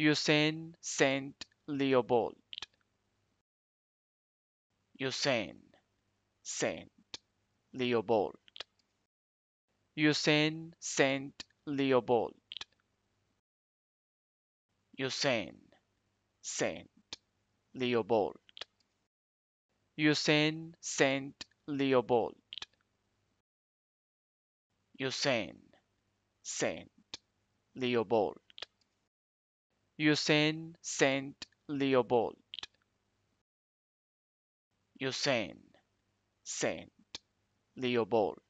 Eusebius Saint Leopold. Eusebius Saint Leopold. Eusebius Saint Leopold. Eusebius Saint Leopold. Eusebius Saint Leopold. Eusebius Saint Leopold. Usain Saint Leopold. Usain Saint Leopold.